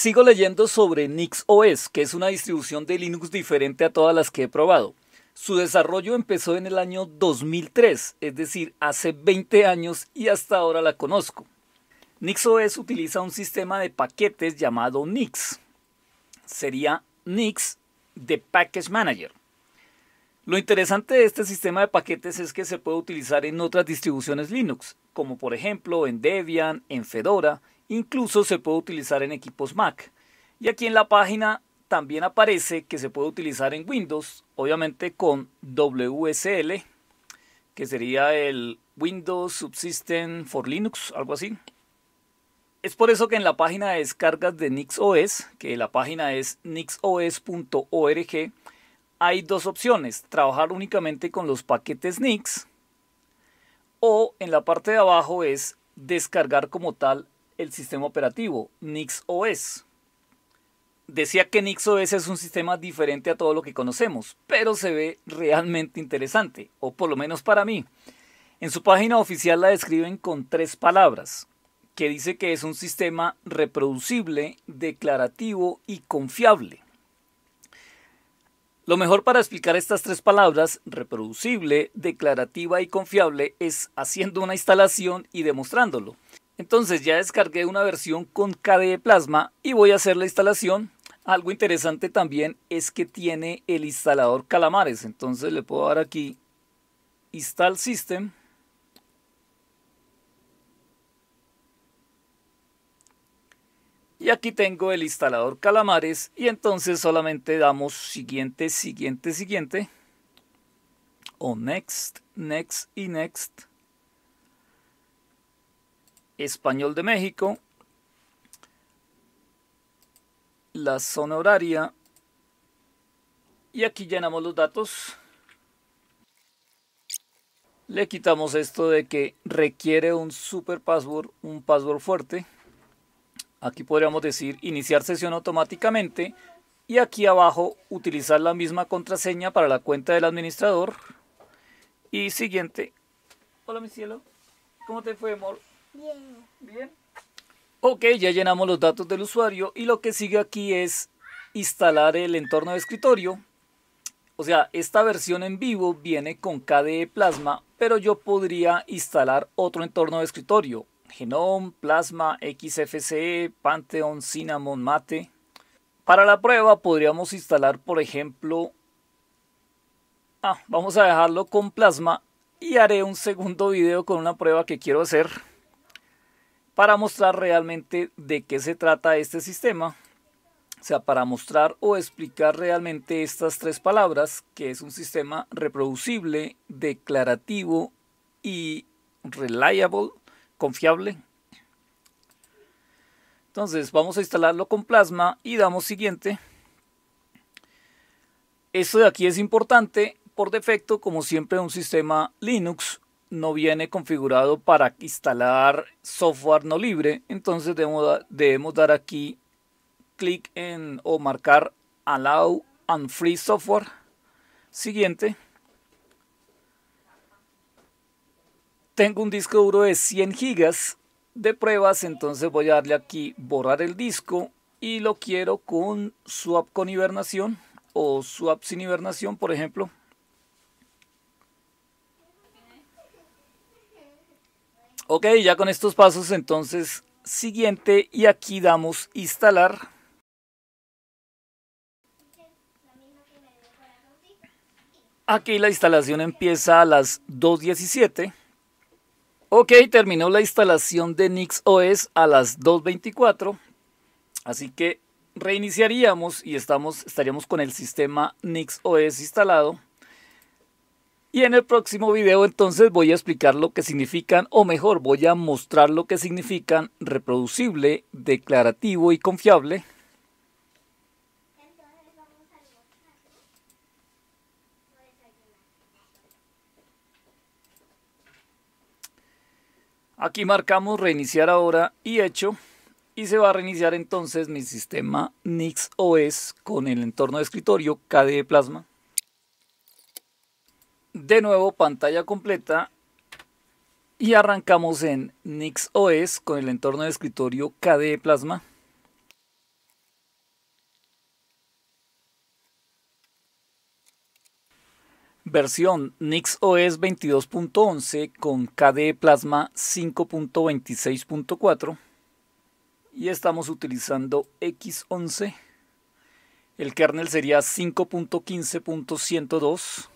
Sigo leyendo sobre NixOS, que es una distribución de Linux diferente a todas las que he probado. Su desarrollo empezó en el año 2003, es decir, hace 20 años y hasta ahora la conozco. NixOS utiliza un sistema de paquetes llamado Nix. Sería Nix de Package Manager. Lo interesante de este sistema de paquetes es que se puede utilizar en otras distribuciones Linux, como por ejemplo en Debian, en Fedora Incluso se puede utilizar en equipos Mac. Y aquí en la página también aparece que se puede utilizar en Windows, obviamente con WSL, que sería el Windows Subsystem for Linux, algo así. Es por eso que en la página de descargas de NixOS, que la página es nixos.org, hay dos opciones, trabajar únicamente con los paquetes Nix o en la parte de abajo es descargar como tal el sistema operativo, NixOS. Decía que NixOS es un sistema diferente a todo lo que conocemos, pero se ve realmente interesante, o por lo menos para mí. En su página oficial la describen con tres palabras, que dice que es un sistema reproducible, declarativo y confiable. Lo mejor para explicar estas tres palabras, reproducible, declarativa y confiable, es haciendo una instalación y demostrándolo. Entonces ya descargué una versión con KDE Plasma y voy a hacer la instalación. Algo interesante también es que tiene el instalador Calamares. Entonces le puedo dar aquí Install System. Y aquí tengo el instalador Calamares y entonces solamente damos siguiente, siguiente, siguiente. O next, next y next. Español de México, la zona horaria y aquí llenamos los datos. Le quitamos esto de que requiere un super password, un password fuerte. Aquí podríamos decir iniciar sesión automáticamente y aquí abajo utilizar la misma contraseña para la cuenta del administrador. Y siguiente. Hola mi cielo, ¿cómo te fue amor? Bien. Bien. Ok, ya llenamos los datos del usuario y lo que sigue aquí es instalar el entorno de escritorio. O sea, esta versión en vivo viene con KDE Plasma, pero yo podría instalar otro entorno de escritorio. Genome, Plasma, XFCE, Pantheon, Cinnamon, Mate. Para la prueba podríamos instalar, por ejemplo... Ah, vamos a dejarlo con Plasma y haré un segundo video con una prueba que quiero hacer para mostrar realmente de qué se trata este sistema. O sea, para mostrar o explicar realmente estas tres palabras, que es un sistema reproducible, declarativo y reliable, confiable. Entonces vamos a instalarlo con Plasma y damos siguiente. Esto de aquí es importante, por defecto, como siempre un sistema Linux no viene configurado para instalar software no libre, entonces debemos, dar aquí clic en o marcar Allow and Free Software. Siguiente. Tengo un disco duro de 100 gigas de pruebas, entonces voy a darle aquí borrar el disco y lo quiero con swap con hibernación o swap sin hibernación, por ejemplo. Ok, ya con estos pasos entonces siguiente y aquí damos instalar. Aquí la instalación empieza a las 2.17. Ok, terminó la instalación de NixOS a las 2.24. Así que reiniciaríamos y estamos, estaríamos con el sistema NixOS instalado. Y en el próximo video entonces voy a explicar lo que significan, o mejor, voy a mostrar lo que significan reproducible, declarativo y confiable. Aquí marcamos reiniciar ahora y hecho. Y se va a reiniciar entonces mi sistema OS con el entorno de escritorio KDE Plasma de nuevo pantalla completa y arrancamos en NixOS con el entorno de escritorio KDE Plasma. Versión NixOS 22.11 con KDE Plasma 5.26.4 y estamos utilizando X11. El kernel sería 5.15.102.